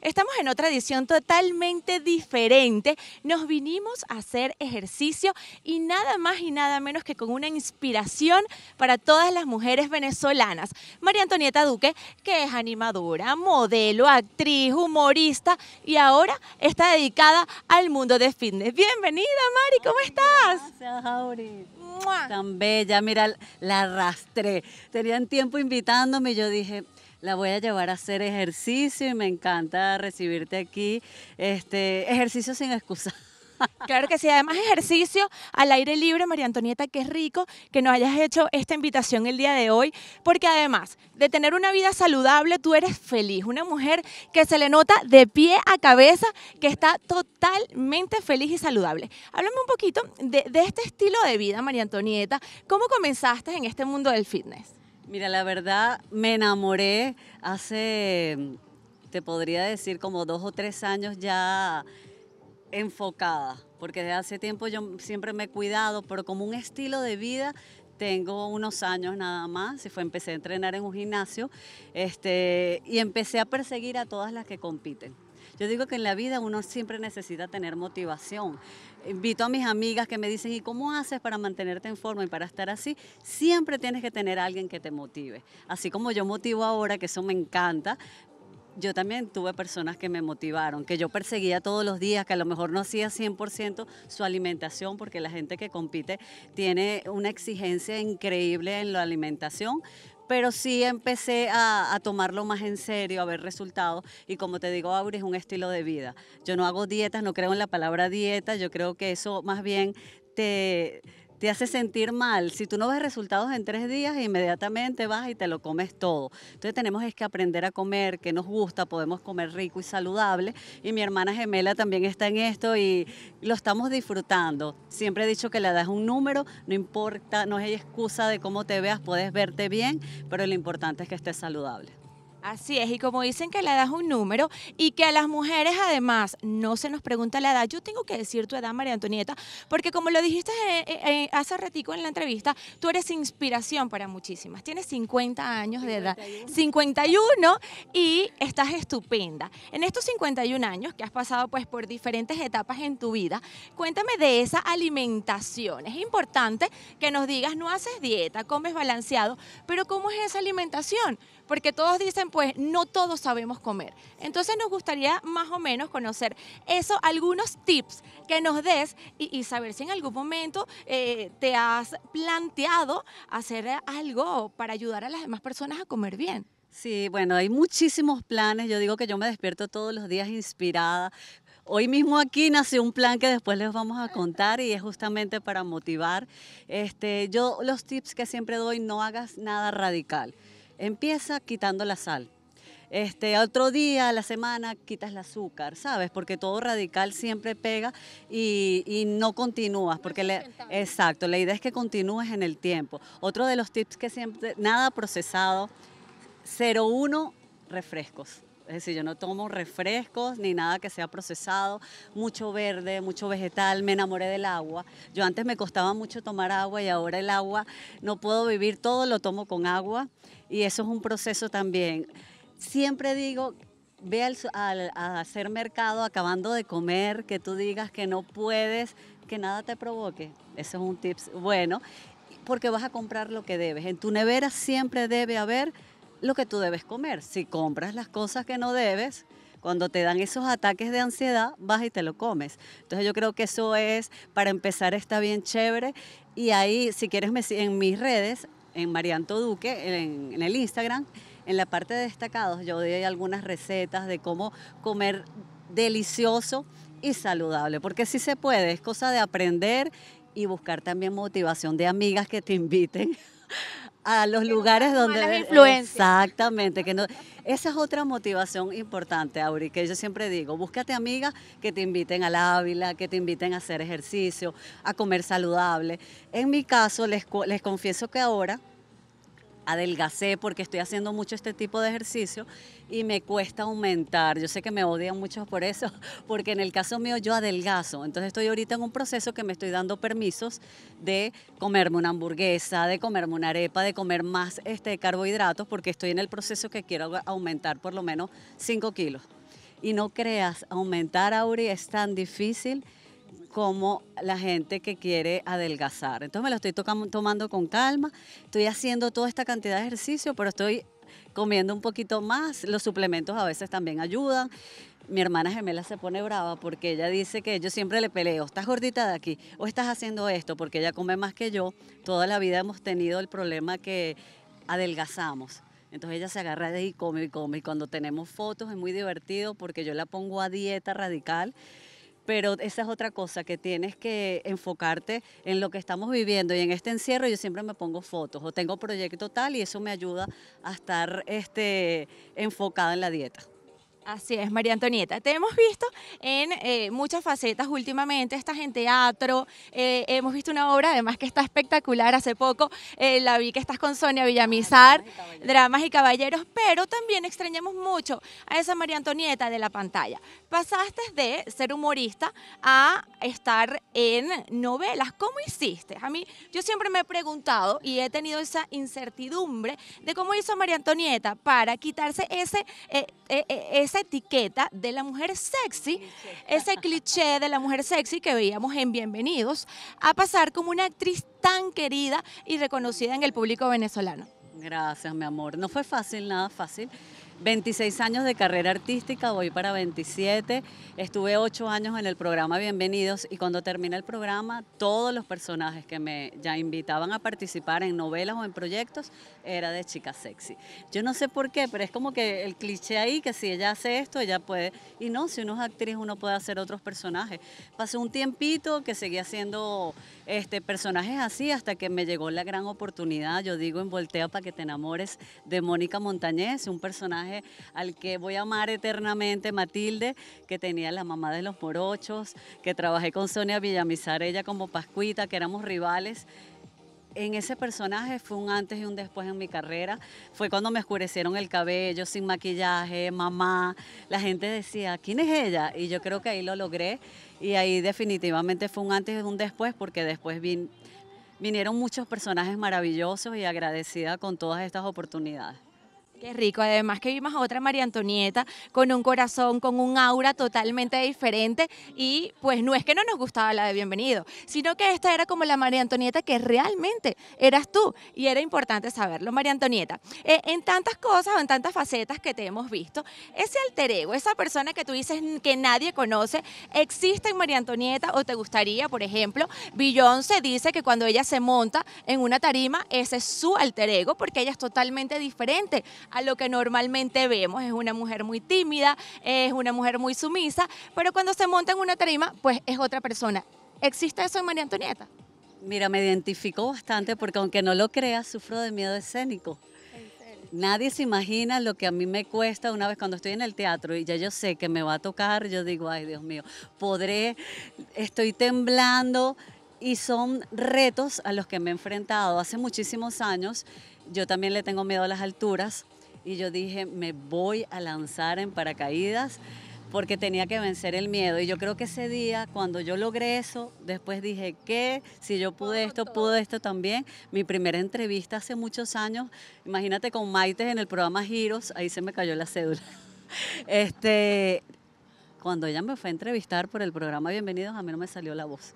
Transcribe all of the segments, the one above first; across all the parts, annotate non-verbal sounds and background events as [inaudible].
estamos en otra edición totalmente diferente. Nos vinimos a hacer ejercicio y nada más y nada menos que con una inspiración para todas las mujeres venezolanas. María Antonieta Duque, que es animadora, modelo, actriz, humorista y ahora está dedicada al mundo de fitness. Bienvenida, Mari, ¿cómo estás? Gracias, Tan bella, mira, la arrastré. Tenían tiempo invitándome y yo dije, la voy a llevar a hacer ejercicio y me encanta recibirte aquí. Este, ejercicio sin excusa. [laughs] Claro que sí, además ejercicio al aire libre, María Antonieta, qué rico que nos hayas hecho esta invitación el día de hoy, porque además de tener una vida saludable, tú eres feliz, una mujer que se le nota de pie a cabeza que está totalmente feliz y saludable. Háblame un poquito de, de este estilo de vida, María Antonieta, ¿cómo comenzaste en este mundo del fitness? Mira, la verdad me enamoré hace, te podría decir, como dos o tres años ya enfocada, porque desde hace tiempo yo siempre me he cuidado, pero como un estilo de vida tengo unos años nada más, y fue empecé a entrenar en un gimnasio, este, y empecé a perseguir a todas las que compiten. Yo digo que en la vida uno siempre necesita tener motivación. Invito a mis amigas que me dicen, ¿y cómo haces para mantenerte en forma y para estar así? Siempre tienes que tener alguien que te motive. Así como yo motivo ahora, que eso me encanta, yo también tuve personas que me motivaron, que yo perseguía todos los días, que a lo mejor no hacía 100% su alimentación, porque la gente que compite tiene una exigencia increíble en la alimentación, pero sí empecé a, tomarlo más en serio, a ver resultados. Y como te digo, Auri es un estilo de vida. Yo no hago dietas, no creo en la palabra dieta, yo creo que eso más bien te te hace sentir mal. Si tú no ves resultados en tres días, inmediatamente vas y te lo comes todo. Entonces tenemos es que aprender a comer, que nos gusta, podemos comer rico y saludable. Y mi hermana gemela también está en esto y lo estamos disfrutando. Siempre he dicho que le das un número, no importa, no hay excusa de cómo te veas, puedes verte bien, pero lo importante es que estés saludable. Así es, y como dicen que la edad es un número y que a las mujeres además no se nos pregunta la edad, yo tengo que decir tu edad, María Antonieta, porque como lo dijiste eh, eh, eh, hace ratico en la entrevista, tú eres inspiración para muchísimas, tienes 50 años de edad, 51 y estás estupenda. En estos 51 años que has pasado pues por diferentes etapas en tu vida, cuéntame de esa alimentación, es importante que nos digas, no haces dieta, comes balanceado, pero ¿cómo es esa alimentación? porque todos dicen, pues no todos sabemos comer. Entonces nos gustaría más o menos conocer eso, algunos tips que nos des y, saber si en algún momento eh, te has planteado hacer algo para ayudar a las demás personas a comer bien. Sí, bueno, hay muchísimos planes. Yo digo que yo me despierto todos los días inspirada. Hoy mismo aquí nació un plan que después les vamos a contar y es justamente para motivar. Este, yo los tips que siempre doy, no hagas nada radical. Empieza quitando la sal. Este, otro día a la semana quitas el azúcar, ¿sabes? Porque todo radical siempre pega y, no continúas. Porque exacto, la idea es que continúes en el tiempo. Otro de los tips que siempre, nada procesado, 01 refrescos. Es decir, yo no tomo refrescos ni nada que sea procesado, mucho verde, mucho vegetal, me enamoré del agua. Yo antes me costaba mucho tomar agua y ahora el agua no puedo vivir, todo lo tomo con agua y eso es un proceso también. Siempre digo ve al, a hacer mercado acabando de comer, que tú digas que no puedes, que nada te provoque. Eso es un tip bueno, porque vas a comprar lo que debes. En tu nevera siempre debe haber lo que tú debes comer. Si compras las cosas que no debes, cuando te dan esos ataques de ansiedad, vas y te lo comes. Entonces yo creo que eso es, para empezar, está bien chévere. Y ahí, si quieres, en mis redes, en Marianto Duque, en, el Instagram, en la parte de destacados, yo doy algunas recetas de cómo comer delicioso y saludable, porque si se puede, es cosa de aprender y buscar también motivación de amigas que te inviten a los lugares donde exactamente que no esa es otra motivación importante Auri que yo siempre digo búscate amigas que te inviten a la Ávila que te inviten a hacer ejercicio a comer saludable en mi caso les, les confieso que ahora adelgacé porque estoy haciendo mucho este tipo de ejercicio y me cuesta aumentar. Yo sé que me odian muchos por eso, [laughs] porque en el caso mío yo adelgazo. Entonces estoy ahorita en un proceso que me estoy dando permisos de comerme una hamburguesa, de comerme una arepa, de comer más este, carbohidratos, porque estoy en el proceso que quiero aumentar por lo menos 5 kilos. Y no creas, aumentar, Auri, es tan difícil como la gente que quiere adelgazar. Entonces me lo estoy tomando con calma, estoy haciendo toda esta cantidad de ejercicio, pero estoy comiendo un poquito más, los suplementos a veces también ayudan. Mi hermana gemela se pone brava porque ella dice que yo siempre le peleo, estás gordita de aquí o estás haciendo esto porque ella come más que yo. Toda la vida hemos tenido el problema que adelgazamos. Entonces ella se agarra de ahí y come y come. Y cuando tenemos fotos es muy divertido porque yo la pongo a dieta radical pero esa es otra cosa, que tienes que enfocarte en lo que estamos viviendo y en este encierro yo siempre me pongo fotos o tengo proyecto tal y eso me ayuda a estar este, enfocada en la dieta. Así es, María Antonieta. Te hemos visto en eh, muchas facetas últimamente, estás en teatro, eh, hemos visto una obra además que está espectacular, hace poco eh, la vi que estás con Sonia Villamizar, dramas, y dramas y Caballeros, pero también extrañamos mucho a esa María Antonieta de la pantalla. Pasaste de ser humorista a estar en novelas, ¿cómo hiciste? A mí, yo siempre me he preguntado y he tenido esa incertidumbre de cómo hizo María Antonieta para quitarse ese e, e, esa etiqueta de la mujer sexy, ese cliché de la mujer sexy que veíamos en Bienvenidos, a pasar como una actriz tan querida y reconocida en el público venezolano. Gracias, mi amor. No fue fácil, nada fácil. 26 años de carrera artística, voy para 27. Estuve 8 años en el programa Bienvenidos y cuando termina el programa, todos los personajes que me ya invitaban a participar en novelas o en proyectos era de chica sexy. Yo no sé por qué, pero es como que el cliché ahí que si ella hace esto, ella puede. Y no, si uno es actriz, uno puede hacer otros personajes. Pasé un tiempito que seguía haciendo este, personajes así hasta que me llegó la gran oportunidad, yo digo en Voltea para que te enamores, de Mónica Montañez, un personaje al que voy a amar eternamente, Matilde, que tenía la mamá de los morochos, que trabajé con Sonia Villamizar, ella como Pascuita, que éramos rivales en ese personaje fue un antes y un después en mi carrera. Fue cuando me oscurecieron el cabello, sin maquillaje, mamá. La gente decía, ¿quién es ella? Y yo creo que ahí lo logré. Y ahí definitivamente fue un antes y un después, porque después vinieron muchos personajes maravillosos y agradecida con todas estas oportunidades. Qué rico, además que vimos a otra María Antonieta con un corazón, con un aura totalmente diferente y pues no es que no nos gustaba la de bienvenido, sino que esta era como la María Antonieta que realmente eras tú y era importante saberlo. María Antonieta, eh, en tantas cosas en tantas facetas que te hemos visto, ese alter ego, esa persona que tú dices que nadie conoce, ¿existe en María Antonieta o te gustaría, por ejemplo, se dice que cuando ella se monta en una tarima, ese es su alter ego porque ella es totalmente diferente a lo que normalmente vemos. Es una mujer muy tímida, es una mujer muy sumisa, pero cuando se monta en una trima, pues es otra persona. ¿Existe eso en María Antonieta? Mira, me identifico bastante porque aunque no lo creas, sufro de miedo escénico. Nadie se imagina lo que a mí me cuesta una vez cuando estoy en el teatro y ya yo sé que me va a tocar, yo digo, ay Dios mío, podré, estoy temblando y son retos a los que me he enfrentado hace muchísimos años. Yo también le tengo miedo a las alturas, y yo dije, me voy a lanzar en paracaídas porque tenía que vencer el miedo. Y yo creo que ese día, cuando yo logré eso, después dije ¿qué? si yo pude esto, pude esto también. Mi primera entrevista hace muchos años, imagínate con Maites en el programa Giros, ahí se me cayó la cédula. [laughs] Este, cuando ella me fue a entrevistar por el programa Bienvenidos, a mí no me salió la voz.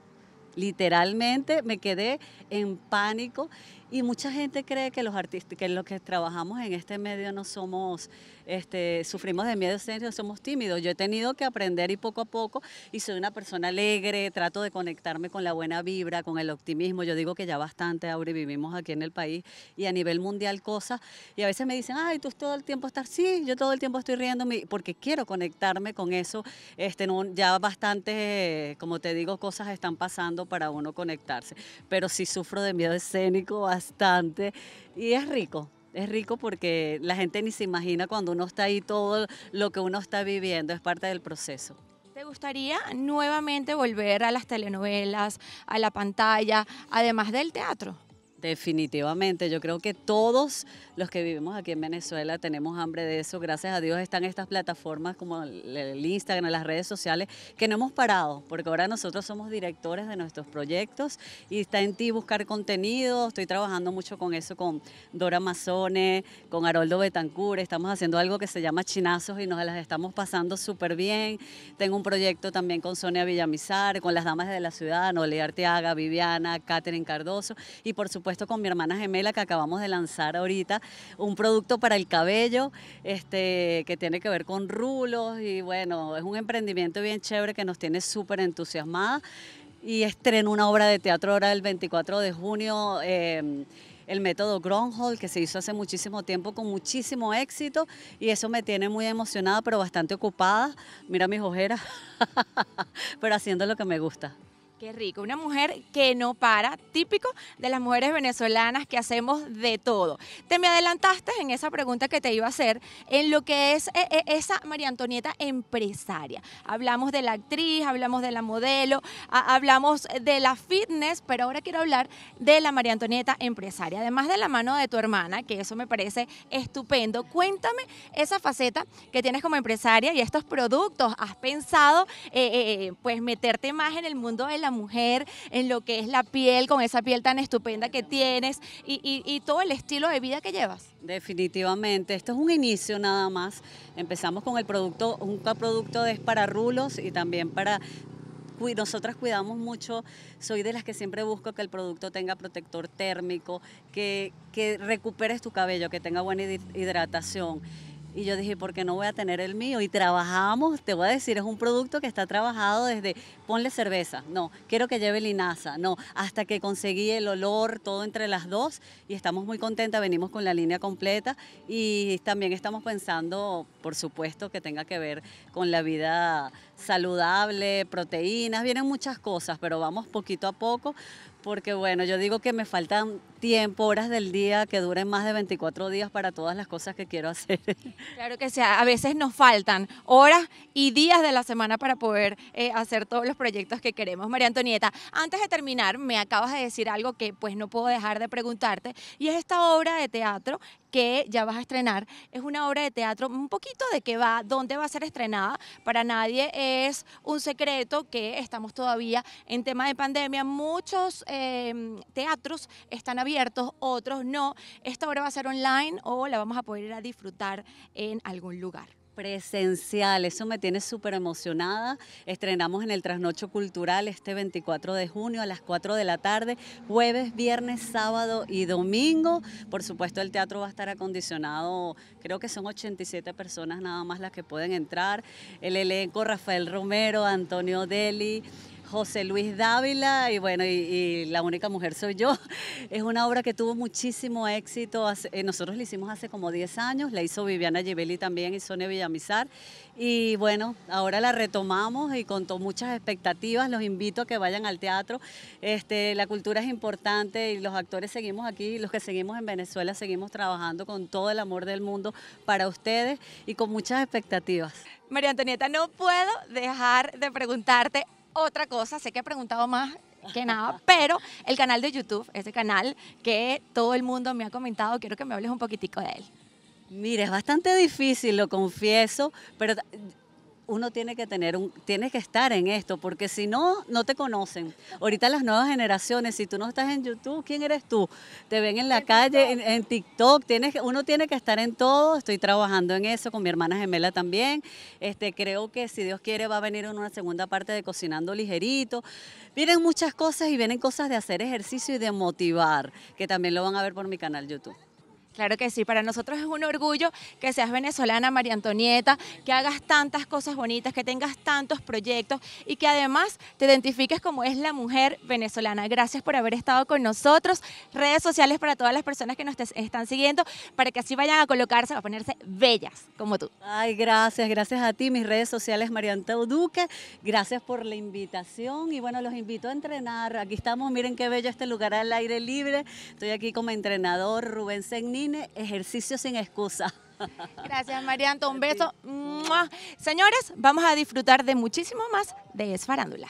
Literalmente me quedé en pánico y mucha gente cree que los artistas, que los que trabajamos en este medio no somos, este, sufrimos de miedo escénico... somos tímidos. Yo he tenido que aprender y poco a poco, y soy una persona alegre, trato de conectarme con la buena vibra, con el optimismo. Yo digo que ya bastante ahora vivimos aquí en el país y a nivel mundial cosas. Y a veces me dicen, ay, tú todo el tiempo estás, sí, yo todo el tiempo estoy riéndome, porque quiero conectarme con eso. Este, no, ya bastante, como te digo, cosas están pasando para uno conectarse. Pero si sufro de miedo escénico bastante y es rico. Es rico porque la gente ni se imagina cuando uno está ahí todo lo que uno está viviendo, es parte del proceso. ¿Te gustaría nuevamente volver a las telenovelas, a la pantalla, además del teatro? Definitivamente, yo creo que todos los que vivimos aquí en Venezuela tenemos hambre de eso. Gracias a Dios están estas plataformas como el Instagram, las redes sociales, que no hemos parado, porque ahora nosotros somos directores de nuestros proyectos y está en ti buscar contenido. Estoy trabajando mucho con eso, con Dora Mazone, con Haroldo Betancur. Estamos haciendo algo que se llama Chinazos y nos las estamos pasando súper bien. Tengo un proyecto también con Sonia Villamizar, con las damas de la ciudad, Olearteaga, Arteaga, Viviana, Catherine Cardoso y por supuesto puesto con mi hermana gemela que acabamos de lanzar ahorita un producto para el cabello este, que tiene que ver con rulos y bueno, es un emprendimiento bien chévere que nos tiene súper entusiasmada y estreno una obra de teatro ahora el 24 de junio. Em, el método Gronhold que se hizo hace muchísimo tiempo con muchísimo éxito y eso me tiene muy emocionada, pero bastante ocupada. Mira mis ojeras, [laughs] pero haciendo lo que me gusta. Qué rico, una mujer que no para, típico de las mujeres venezolanas que hacemos de todo. Te me adelantaste en esa pregunta que te iba a hacer, en lo que es eh, eh, esa María Antonieta empresaria. Hablamos de la actriz, hablamos de la modelo, hablamos de la fitness, pero ahora quiero hablar de la María Antonieta empresaria, además de la mano de tu hermana, que eso me parece estupendo. Cuéntame esa faceta que tienes como empresaria y estos productos. ¿Has pensado eh, pues meterte más en el mundo de la mujer, en lo que es la piel, con esa piel tan estupenda que tienes y, todo el estilo de vida que llevas. Definitivamente, esto es un inicio nada más. Empezamos con el producto, un producto es para rulos y también para nosotras cuidamos mucho, soy de las que siempre busco que el producto tenga protector térmico, que, que recuperes tu cabello, que tenga buena hidratación. Y yo dije, ¿por qué no voy a tener el mío? Y trabajamos, te voy a decir, es un producto que está trabajado desde ponle cerveza, no, quiero que lleve linaza, no, hasta que conseguí el olor, todo entre las dos. Y estamos muy contentas, venimos con la línea completa y también estamos pensando, por supuesto, que tenga que ver con la vida saludable, proteínas, vienen muchas cosas, pero vamos poquito a poco porque bueno, yo digo que me faltan tiempo, horas del día que duren más de 24 días para todas las cosas que quiero hacer. [laughs] Claro que sí, a veces nos faltan horas y días de la semana para poder eh, hacer todos los proyectos que queremos. María Antonieta, antes de terminar, me acabas de decir algo que pues no puedo dejar de preguntarte y es esta obra de teatro que ya vas a estrenar. Es una obra de teatro, un poquito de qué va, dónde va a ser estrenada. Para nadie es un secreto que estamos todavía en tema de pandemia. Muchos em, teatros están abiertos, otros no. Esta obra va a ser online o la vamos a poder ir a disfrutar en algún lugar presencial. Eso me tiene súper emocionada. Estrenamos en el Trasnocho Cultural este 24 de junio a las 4 de la tarde, jueves, viernes, sábado y domingo. Por supuesto, el teatro va a estar acondicionado, creo que son 87 personas nada más las que pueden entrar. El elenco Rafael Romero, Antonio Deli. José Luis Dávila y bueno, y, La única mujer soy yo. [laughs] Es una obra que tuvo muchísimo éxito. Eh, nosotros la hicimos hace como 10 años, la hizo Viviana Gibelli también y Sonia Villamizar. Y bueno, ahora la retomamos y con muchas expectativas. Los invito a que vayan al teatro. Este, la cultura es importante y los actores seguimos aquí, los que seguimos en Venezuela seguimos trabajando con todo el amor del mundo para ustedes y con muchas expectativas. María Antonieta, no puedo dejar de preguntarte otra cosa, sé que he preguntado más que nada, [laughs] pero el canal de YouTube, ese canal que todo el mundo me ha comentado, quiero que me hables un poquitico de él. Mire, es bastante difícil, lo confieso, pero uno tiene que tener un, que estar en esto, porque si no, no te conocen. Ahorita las nuevas generaciones, si tú no estás en YouTube, ¿quién eres tú? Te ven en la calle, En, TikTok, tienes, uno tiene que estar en todo, estoy trabajando en eso con mi hermana gemela también. Este, creo que si Dios quiere va a venir en una segunda parte de Cocinando Ligerito. Vienen muchas cosas y vienen cosas de hacer ejercicio y de motivar, que también lo van a ver por mi canal YouTube. Claro que sí, para nosotros es un orgullo que seas venezolana, María Antonieta, que hagas tantas cosas bonitas, que tengas tantos proyectos y que además te identifiques como es la mujer venezolana. Gracias por haber estado con nosotros. Redes sociales para todas las personas que nos están siguiendo, para que así vayan a colocarse, a ponerse bellas como tú. Ay, gracias, gracias a ti, mis redes sociales, María Antonieta Duque. Gracias por la invitación y bueno, los invito a entrenar. Aquí estamos, miren qué bello este lugar al aire libre. Estoy aquí como entrenador Rubén Segni ejercicio sin excusa. [laughs] Gracias, Marianto. Un beso. Señores, vamos a disfrutar de muchísimo más de Esfarándula.